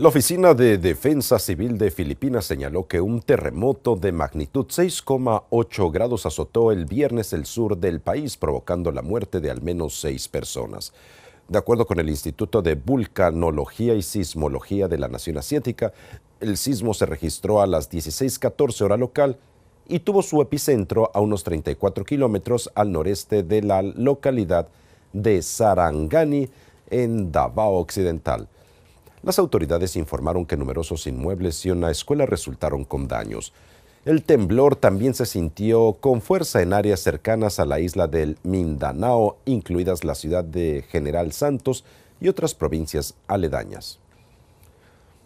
La Oficina de Defensa Civil de Filipinas señaló que un terremoto de magnitud 6,8 grados azotó el viernes el sur del país, provocando la muerte de al menos seis personas. De acuerdo con el Instituto de Vulcanología y Sismología de la Nación Asiática, el sismo se registró a las 16:14 hora local y tuvo su epicentro a unos 34 kilómetros al noreste de la localidad de Sarangani, en Davao Occidental. Las autoridades informaron que numerosos inmuebles y una escuela resultaron con daños. El temblor también se sintió con fuerza en áreas cercanas a la isla del Mindanao, incluidas la ciudad de General Santos y otras provincias aledañas.